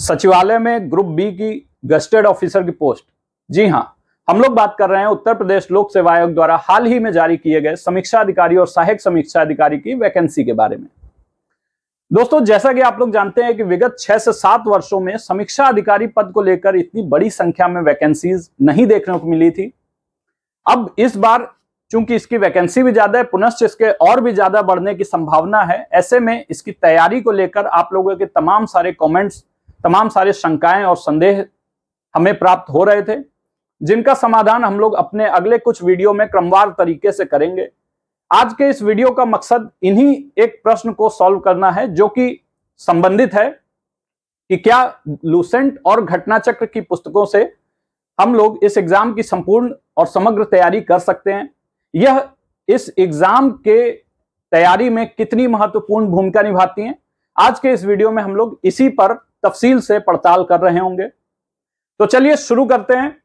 सचिवालय में group B की गस्टेड ऑफिसर की पोस्ट जी हाँ हम लोग बात कर रहे हैं उत्तर प्रदेश लोक सेवा आयोग द्वारा हाल ही में जारी किए गए समीक्षा अधिकारी और सहायक समीक्षा अधिकारी की वैकेंसी के बारे में दोस्तों जैसा कि आप लोग जानते हैं कि विगत छह से सात वर्षों में समीक्षा अधिकारी पद को लेकर इतनी बड़ी संख्या में वैकेंसीज नहीं देखने को मिली थी अब इस बार चूंकि इसकी वैकेंसी भी ज्यादा है पुनश्च इसके और भी ज्यादा बढ़ने की संभावना है ऐसे में इसकी तैयारी को लेकर आप लोगों के तमाम सारे कॉमेंट्स तमाम सारे शंकाएं और संदेह हमें प्राप्त हो रहे थे जिनका समाधान हम लोग अपने अगले कुछ वीडियो में क्रमवार तरीके से करेंगे आज के इस वीडियो का मकसद इन्हीं एक प्रश्न को सॉल्व करना है जो कि संबंधित है कि क्या लूसेंट और घटना चक्र की पुस्तकों से हम लोग इस एग्जाम की संपूर्ण और समग्र तैयारी कर सकते हैं यह इस एग्जाम के तैयारी में कितनी महत्वपूर्ण भूमिका निभाती है आज के इस वीडियो में हम लोग इसी पर तफसील से पड़ताल कर रहे होंगे तो चलिए शुरू करते हैं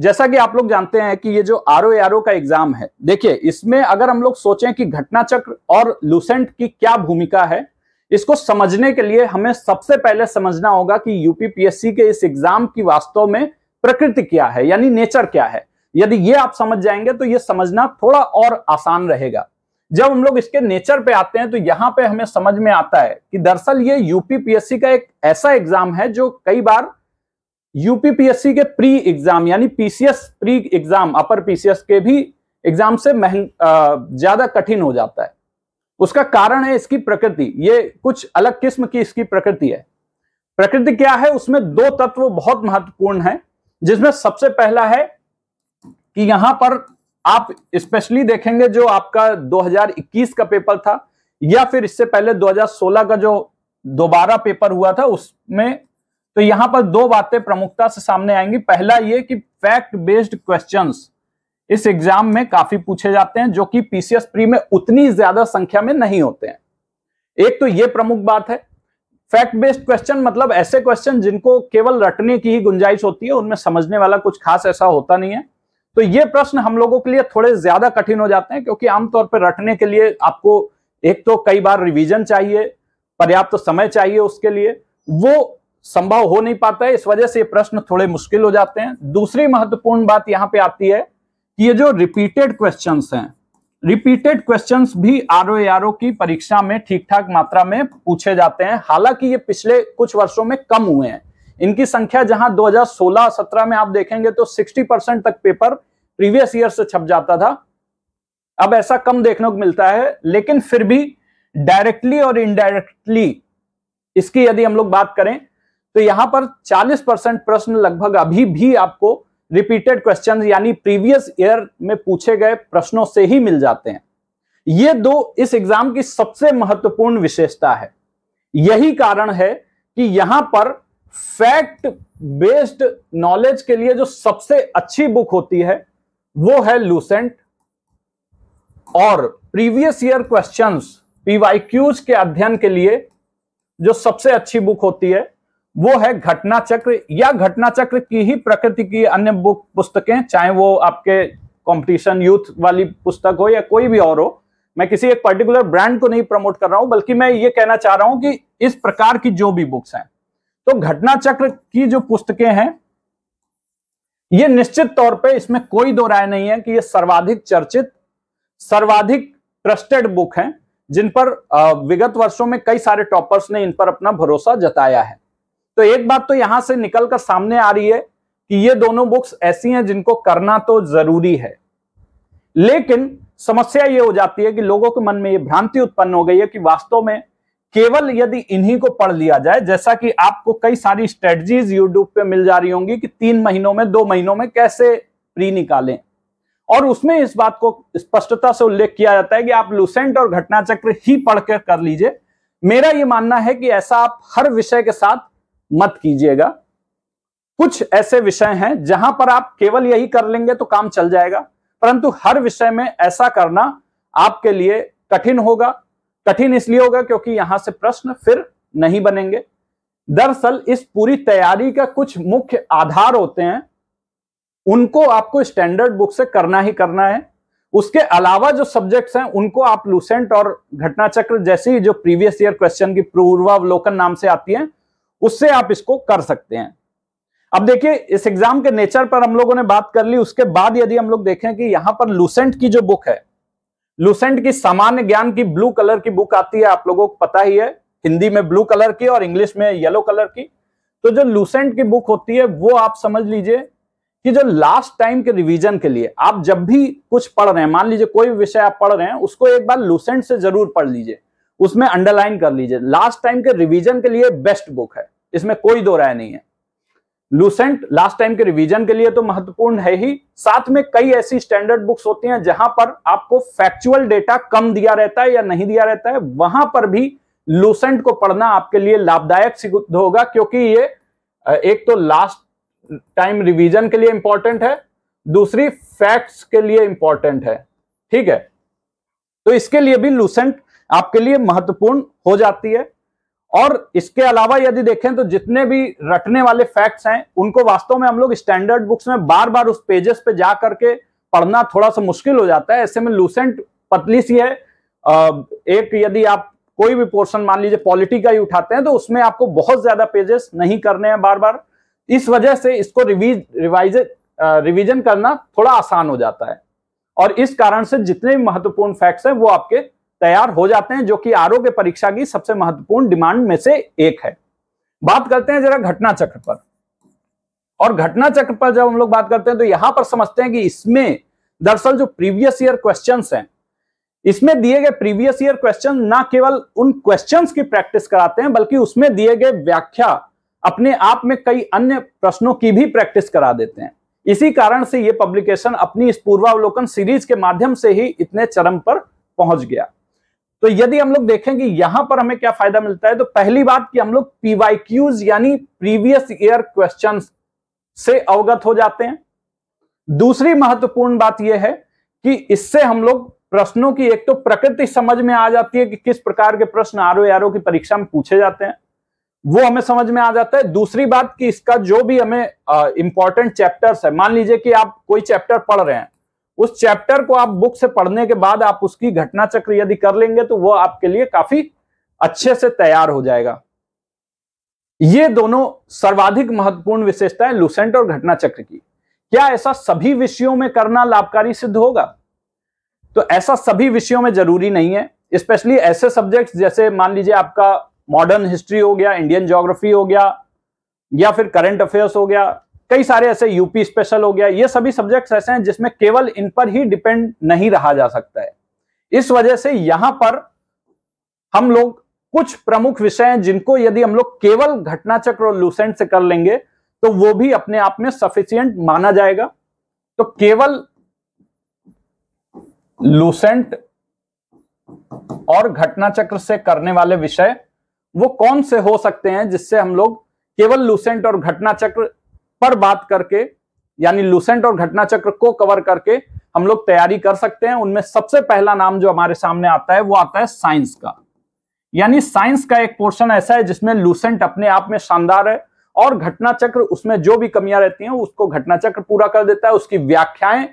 जैसा कि आप लोग जानते हैं कि ये जो आर ओ का एग्जाम है देखिए इसमें अगर हम लोग सोचें कि घटना चक्र और लूसेंट की क्या भूमिका है इसको समझने के लिए हमें सबसे पहले समझना होगा कि यूपीपीएससी के इस एग्जाम की वास्तव में प्रकृति क्या है यानी नेचर क्या है यदि ये आप समझ जाएंगे तो ये समझना थोड़ा और आसान रहेगा जब हम लोग इसके नेचर पे आते हैं तो यहाँ पे हमें समझ में आता है कि दरअसल ये यूपीपीएससी का एक ऐसा एग्जाम है जो कई बार यूपीपीएससी के प्री एग्जाम यानी PCS pre exam upper PCS के भी एग्जाम से ज्यादा कठिन हो जाता है उसका कारण है इसकी प्रकृति ये कुछ अलग किस्म की इसकी प्रकृति है प्रकृति क्या है उसमें दो तत्व बहुत महत्वपूर्ण है जिसमें सबसे पहला है कि यहां पर आप स्पेशली देखेंगे जो आपका 2021 का पेपर था या फिर इससे पहले 2016 का जो दोबारा पेपर हुआ था उसमें तो यहां पर दो बातें प्रमुखता से सामने आएंगी पहला ये कि फैक्ट बेस्ड क्वेश्चंस इस एग्जाम में काफी पूछे जाते हैं जो कि पीसीएस प्री में उतनी ज्यादा संख्या में नहीं होते हैं एक तो ये प्रमुख बात है फैक्ट बेस्ड क्वेश्चन मतलब ऐसे क्वेश्चन जिनको केवल रटने की ही गुंजाइश होती है उनमें समझने वाला कुछ खास ऐसा होता नहीं है तो ये प्रश्न हम लोगों के लिए थोड़े ज्यादा कठिन हो जाते हैं क्योंकि आमतौर पर रटने के लिए आपको एक तो कई बार रिवीजन चाहिए पर्याप्त तो समय चाहिए उसके लिए वो संभव हो नहीं पाता है इस वजह से ये प्रश्न थोड़े मुश्किल हो जाते हैं दूसरी महत्वपूर्ण बात यहाँ पे आती है कि ये जो रिपीटेड क्वेश्चन हैं रिपीटेड क्वेश्चन भी आर ओ आर ओ की परीक्षा में ठीक ठाक मात्रा में पूछे जाते हैं हालांकि ये पिछले कुछ वर्षों में कम हुए हैं इनकी संख्या जहां 2016-17 में आप देखेंगे तो 60 परसेंट तक पेपर प्रीवियस ईयर से छप जाता था अब ऐसा कम देखने को मिलता है लेकिन फिर भी डायरेक्टली और इनडायरेक्टली इसकी यदि हम लोग बात करें तो यहां पर 40 परसेंट प्रश्न लगभग अभी भी आपको रिपीटेड क्वेश्चन यानी प्रीवियस ईयर में पूछे गए प्रश्नों से ही मिल जाते हैं ये दो इस एग्जाम की सबसे महत्वपूर्ण विशेषता है यही कारण है कि यहां पर फैक्ट बेस्ड नॉलेज के लिए जो सबसे अच्छी बुक होती है वो है लूसेंट और प्रीवियस ईयर क्वेश्चंस पीवाईक्यूज के अध्ययन के लिए जो सबसे अच्छी बुक होती है वो है घटना चक्र या घटना चक्र की ही प्रकृति की अन्य बुक पुस्तकें चाहे वो आपके कंपटीशन यूथ वाली पुस्तक हो या कोई भी और हो मैं किसी एक पर्टिकुलर ब्रांड को नहीं प्रमोट कर रहा हूं बल्कि मैं ये कहना चाह रहा हूं कि इस प्रकार की जो भी बुक्स हैं तो घटना चक्र की जो पुस्तकें हैं ये निश्चित तौर पे इसमें कोई दो राय नहीं है कि ये सर्वाधिक चर्चित सर्वाधिक ट्रस्टेड बुक हैं जिन पर विगत वर्षों में कई सारे टॉपर्स ने इन पर अपना भरोसा जताया है तो एक बात तो यहां से निकल कर सामने आ रही है कि ये दोनों बुक्स ऐसी हैं जिनको करना तो जरूरी है लेकिन समस्या ये हो जाती है कि लोगों के मन में ये भ्रांति उत्पन्न हो गई है कि वास्तव में केवल यदि इन्हीं को पढ़ लिया जाए जैसा कि आपको कई सारी स्ट्रेटजीज यूट्यूब पे मिल जा रही होंगी कि तीन महीनों में दो महीनों में कैसे प्री निकालें और उसमें इस बात को स्पष्टता से उल्लेख किया जाता है कि आप लुसेंट और घटना चक्र ही पढ़कर कर लीजिए मेरा यह मानना है कि ऐसा आप हर विषय के साथ मत कीजिएगा कुछ ऐसे विषय हैं जहां पर आप केवल यही कर लेंगे तो काम चल जाएगा परंतु हर विषय में ऐसा करना आपके लिए कठिन होगा कठिन इसलिए होगा क्योंकि यहां से प्रश्न फिर नहीं बनेंगे दरअसल इस पूरी तैयारी का कुछ मुख्य आधार होते हैं उनको आपको स्टैंडर्ड बुक से करना ही करना है उसके अलावा जो सब्जेक्ट्स हैं उनको आप लूसेंट और घटना चक्र जैसी जो प्रीवियस ईयर क्वेश्चन की पूर्वावलोकन नाम से आती है उससे आप इसको कर सकते हैं अब देखिए इस एग्जाम के नेचर पर हम लोगों ने बात कर ली उसके बाद यदि हम लोग देखें कि यहां पर लूसेंट की जो बुक है लुसेंट की सामान्य ज्ञान की ब्लू कलर की बुक आती है आप लोगों को पता ही है हिंदी में ब्लू कलर की और इंग्लिश में येलो कलर की तो जो लुसेंट की बुक होती है वो आप समझ लीजिए कि जो लास्ट टाइम के रिवीजन के लिए आप जब भी कुछ पढ़ रहे हैं मान लीजिए कोई विषय आप पढ़ रहे हैं उसको एक बार लुसेंट से जरूर पढ़ लीजिए उसमें अंडरलाइन कर लीजिए लास्ट टाइम के रिवीजन के लिए बेस्ट बुक है इसमें कोई दो राय नहीं है लूसेंट लास्ट टाइम के रिवीजन के लिए तो महत्वपूर्ण है ही साथ में कई ऐसी स्टैंडर्ड बुक्स होती हैं जहां पर आपको फैक्चुअल डेटा कम दिया रहता है या नहीं दिया रहता है वहां पर भी लूसेंट को पढ़ना आपके लिए लाभदायक सिद्ध होगा क्योंकि ये एक तो लास्ट टाइम रिवीजन के लिए इंपॉर्टेंट है दूसरी फैक्ट्स के लिए इंपॉर्टेंट है ठीक है तो इसके लिए भी लूसेंट आपके लिए महत्वपूर्ण हो जाती है और इसके अलावा यदि देखें तो जितने भी रटने वाले फैक्ट्स हैं उनको वास्तव में हम लोग स्टैंडर्ड बुक्स में बार बार उस पेजेस पे जा करके पढ़ना थोड़ा सा मुश्किल हो जाता है ऐसे में लूसेंट पतली सी है एक यदि आप कोई भी पोर्शन मान लीजिए पॉलिटी का ही उठाते हैं तो उसमें आपको बहुत ज्यादा पेजेस नहीं करने हैं बार बार इस वजह से इसको रिवीज रिवाइज रिविजन करना थोड़ा आसान हो जाता है और इस कारण से जितने भी महत्वपूर्ण फैक्ट्स हैं वो आपके तैयार हो जाते हैं जो कि आरोग्य परीक्षा की सबसे महत्वपूर्ण डिमांड में से एक है बात करते हैं जरा घटना चक्र पर और घटना चक्र पर जब हम लोग बात करते हैं तो यहां पर समझते हैं कि इसमें दरअसल जो प्रीवियस ईयर क्वेश्चन है इसमें दिए गए प्रीवियस ईयर क्वेश्चन ना केवल उन क्वेश्चंस की प्रैक्टिस कराते हैं बल्कि उसमें दिए गए व्याख्या अपने आप में कई अन्य प्रश्नों की भी प्रैक्टिस करा देते हैं इसी कारण से ये पब्लिकेशन अपनी इस पूर्वावलोकन सीरीज के माध्यम से ही इतने चरम पर पहुंच गया तो यदि हम लोग देखें कि यहां पर हमें क्या फायदा मिलता है तो पहली बात कि हम लोग पीवाईक्यूज यानी प्रीवियस ईयर क्वेश्चन से अवगत हो जाते हैं दूसरी महत्वपूर्ण बात यह है कि इससे हम लोग प्रश्नों की एक तो प्रकृति समझ में आ जाती है कि किस प्रकार के प्रश्न आरओ आरओ की परीक्षा में पूछे जाते हैं वो हमें समझ में आ जाता है दूसरी बात कि इसका जो भी हमें इंपॉर्टेंट चैप्टर्स है मान लीजिए कि आप कोई चैप्टर पढ़ रहे हैं उस चैप्टर को आप बुक से पढ़ने के बाद आप उसकी घटना चक्र यदि कर लेंगे तो वह आपके लिए काफी अच्छे से तैयार हो जाएगा ये दोनों सर्वाधिक महत्वपूर्ण विशेषताएं लुसेंट और घटना चक्र की क्या ऐसा सभी विषयों में करना लाभकारी सिद्ध होगा तो ऐसा सभी विषयों में जरूरी नहीं है स्पेशली ऐसे सब्जेक्ट्स जैसे मान लीजिए आपका मॉडर्न हिस्ट्री हो गया इंडियन ज्योग्राफी हो गया या फिर करंट अफेयर्स हो गया कई सारे ऐसे यूपी स्पेशल हो गया ये सभी सब्जेक्ट्स ऐसे हैं जिसमें केवल इन पर ही डिपेंड नहीं रहा जा सकता है इस वजह से यहां पर हम लोग कुछ प्रमुख विषय हैं जिनको यदि हम लोग केवल घटना चक्र और लूसेंट से कर लेंगे तो वो भी अपने आप में सफिशियंट माना जाएगा तो केवल लूसेंट और घटना चक्र से करने वाले विषय वो कौन से हो सकते हैं जिससे हम लोग केवल लूसेंट और घटना चक्र पर बात करके यानी लुसेंट और घटना चक्र को कवर करके हम लोग तैयारी कर सकते हैं उनमें सबसे पहला नाम जो हमारे सामने आता है वो आता है साइंस का यानी साइंस का एक पोर्शन ऐसा है जिसमें लूसेंट अपने आप में शानदार है और घटना चक्र उसमें जो भी कमियां रहती हैं उसको घटना चक्र पूरा कर देता है उसकी व्याख्याएं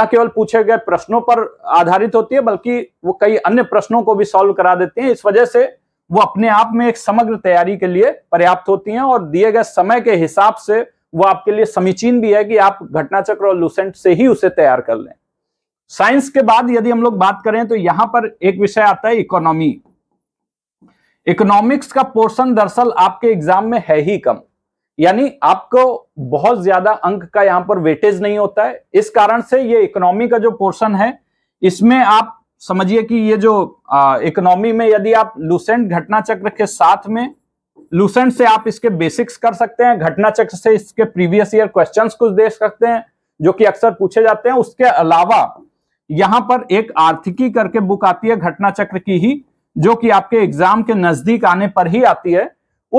न केवल पूछे गए प्रश्नों पर आधारित होती है बल्कि वो कई अन्य प्रश्नों को भी सॉल्व करा देते हैं इस वजह से वो अपने आप में एक समग्र तैयारी के लिए पर्याप्त होती हैं और दिए गए समय के हिसाब से वो आपके लिए समीचीन भी है कि आप घटना चक्र और लुसेंट से ही उसे तैयार कर लें साइंस के बाद यदि हम लोग बात करें तो यहां पर एक विषय आता है इकोनॉमी इकोनॉमिक्स का पोर्शन दरअसल आपके एग्जाम में है ही कम यानी आपको बहुत ज्यादा अंक का यहां पर वेटेज नहीं होता है इस कारण से ये इकोनॉमी का जो पोर्शन है इसमें आप समझिए कि ये जो इकोनॉमी में यदि आप लुसेंट घटना चक्र के साथ में लूसेंट से आप इसके बेसिक्स कर सकते हैं घटना चक्र से इसके प्रीवियस ईयर क्वेश्चन कुछ देख सकते हैं जो कि अक्सर पूछे जाते हैं उसके अलावा यहां पर एक आर्थिकी करके बुक आती है घटना चक्र की ही जो कि आपके एग्जाम के नजदीक आने पर ही आती है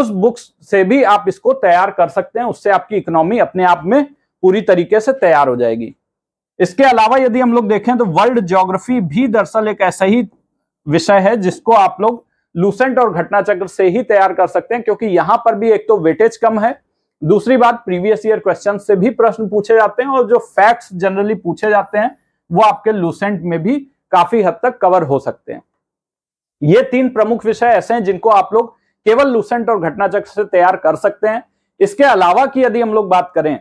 उस बुक से भी आप इसको तैयार कर सकते हैं उससे आपकी इकोनॉमी अपने आप में पूरी तरीके से तैयार हो जाएगी इसके अलावा यदि हम लोग देखें तो वर्ल्ड ज्योग्राफी भी दरअसल एक ऐसा ही विषय है जिसको आप लोग लूसेंट और घटना चक्र से ही तैयार कर सकते हैं क्योंकि यहां पर भी एक तो वेटेज कम है दूसरी बात प्रीवियस ईयर क्वेश्चन से भी प्रश्न पूछे जाते हैं और जो फैक्ट्स जनरली पूछे जाते हैं वो आपके लूसेंट में भी काफी हद तक कवर हो सकते हैं ये तीन प्रमुख विषय ऐसे हैं जिनको आप लोग केवल लूसेंट और घटना चक्र से तैयार कर सकते हैं इसके अलावा की यदि हम लोग बात करें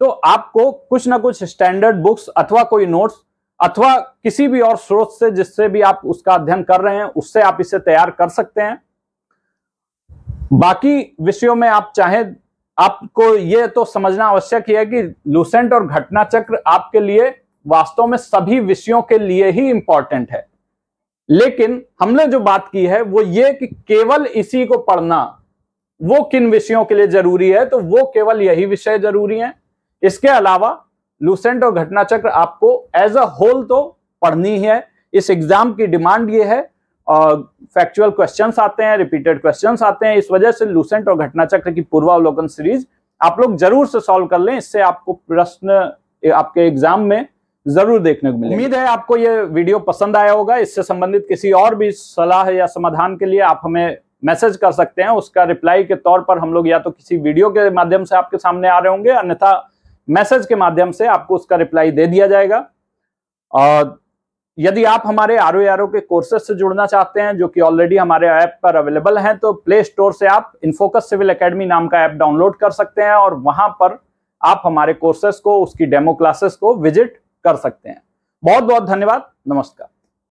तो आपको कुछ ना कुछ स्टैंडर्ड बुक्स अथवा कोई नोट्स अथवा किसी भी और स्रोत से जिससे भी आप उसका अध्ययन कर रहे हैं उससे आप इसे तैयार कर सकते हैं बाकी विषयों में आप चाहें आपको यह तो समझना आवश्यक है कि लूसेंट और घटना चक्र आपके लिए वास्तव में सभी विषयों के लिए ही इंपॉर्टेंट है लेकिन हमने जो बात की है वो ये कि केवल इसी को पढ़ना वो किन विषयों के लिए जरूरी है तो वो केवल यही विषय जरूरी है इसके अलावा लूसेंट और घटना चक्र आपको एज अ होल तो पढ़नी है इस एग्जाम की डिमांड ये है और फैक्चुअल क्वेश्चन आते हैं रिपीटेड क्वेश्चन आते हैं इस वजह से लूसेंट और घटना चक्र की पूर्वावलोकन सीरीज आप लोग जरूर से सॉल्व कर लें इससे आपको प्रश्न आपके एग्जाम में जरूर देखने को मिले उम्मीद है आपको ये वीडियो पसंद आया होगा इससे संबंधित किसी और भी सलाह या समाधान के लिए आप हमें मैसेज कर सकते हैं उसका रिप्लाई के तौर पर हम लोग या तो किसी वीडियो के माध्यम से आपके सामने आ रहे होंगे अन्यथा मैसेज के माध्यम से आपको उसका रिप्लाई दे दिया जाएगा और यदि आप हमारे आर ओ आर ओ के कोर्सेज से जुड़ना चाहते हैं जो कि ऑलरेडी हमारे ऐप पर अवेलेबल हैं तो प्ले स्टोर से आप इन्फोकस सिविल एकेडमी नाम का ऐप डाउनलोड कर सकते हैं और वहां पर आप हमारे कोर्सेज को उसकी डेमो क्लासेस को विजिट कर सकते हैं बहुत बहुत धन्यवाद नमस्कार